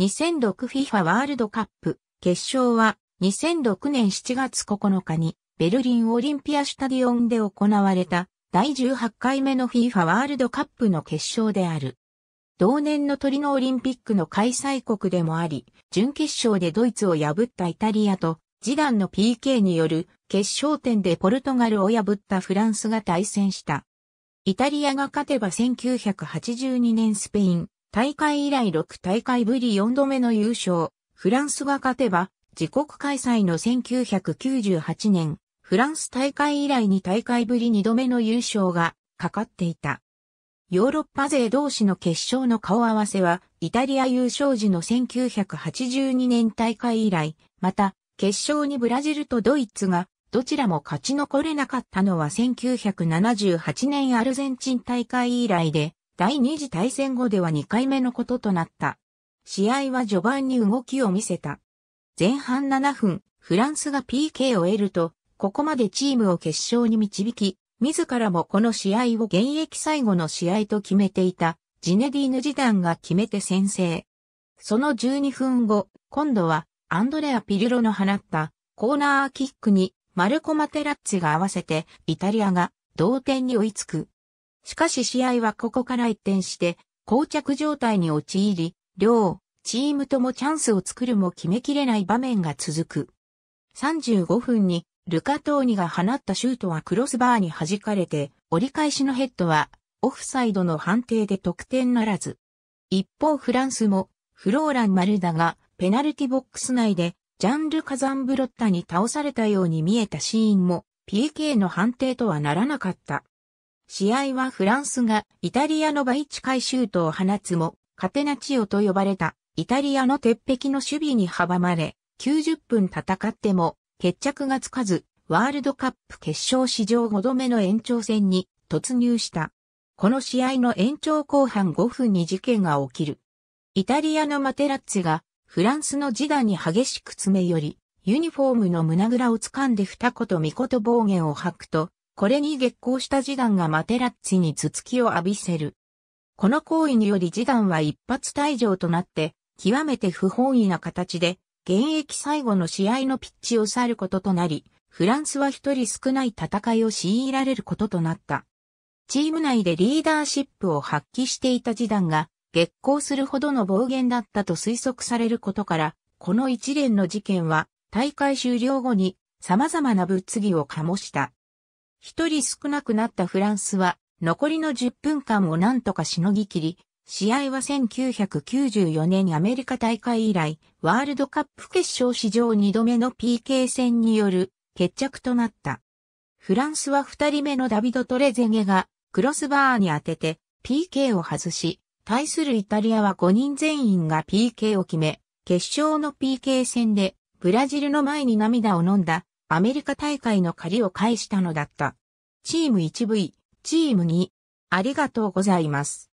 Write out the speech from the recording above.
2006 FIFA ワールドカップ決勝は2006年7月9日にベルリンオリンピアシュタディオンで行われた第18回目の FIFA ワールドカップの決勝である。同年のトリノオリンピックの開催国でもあり、準決勝でドイツを破ったイタリアと、ジダンの PK による決勝点でポルトガルを破ったフランスが対戦した。イタリアが勝てば1982年スペイン、大会以来6大会ぶり4度目の優勝、フランスが勝てば、自国開催の1998年、フランス大会以来2大会ぶり2度目の優勝がかかっていた。ヨーロッパ勢同士の決勝の顔合わせは、イタリア優勝時の1982年大会以来、また、決勝にブラジルとドイツが、どちらも勝ち残れなかったのは1978年アルゼンチン大会以来で、第二次大戦後では2回目のこととなった。試合は序盤に動きを見せた。前半7分、フランスが PK を得ると、ここまでチームを決勝に導き、自らもこの試合を現役最後の試合と決めていた、ジネディーヌジダンが決めて先制。その12分後、今度は、アンドレア・ピルロの放った、コーナーキックに、マルコ・マテラッツが合わせて、イタリアが同点に追いつく。しかし試合はここから一転して、膠着状態に陥り、両、チームともチャンスを作るも決めきれない場面が続く。35分に、ルカトーニが放ったシュートはクロスバーに弾かれて、折り返しのヘッドは、オフサイドの判定で得点ならず。一方フランスも、フローラン・マルダが、ペナルティボックス内で、ジャンル・カザンブロッタに倒されたように見えたシーンも、PK の判定とはならなかった。試合はフランスがイタリアのバ近いシュートを放つも、カテナチオと呼ばれたイタリアの鉄壁の守備に阻まれ、90分戦っても決着がつかず、ワールドカップ決勝史上5度目の延長戦に突入した。この試合の延長後半5分に事件が起きる。イタリアのマテラッツがフランスのジダに激しく詰め寄り、ユニフォームの胸ぐらを掴んで二言三言暴言を吐くと、これに激光したダンがマテラッツィに頭突きを浴びせる。この行為によりダンは一発退場となって、極めて不本意な形で、現役最後の試合のピッチを去ることとなり、フランスは一人少ない戦いを強いられることとなった。チーム内でリーダーシップを発揮していた時段が、激光するほどの暴言だったと推測されることから、この一連の事件は、大会終了後に様々な物議を醸した。一人少なくなったフランスは、残りの10分間を何とかしのぎきり、試合は1994年アメリカ大会以来、ワールドカップ決勝史上2度目の PK 戦による決着となった。フランスは2人目のダビド・トレゼゲがクロスバーに当てて PK を外し、対するイタリアは5人全員が PK を決め、決勝の PK 戦でブラジルの前に涙を飲んだアメリカ大会の借りを返したのだった。チーム 1V、チーム2、ありがとうございます。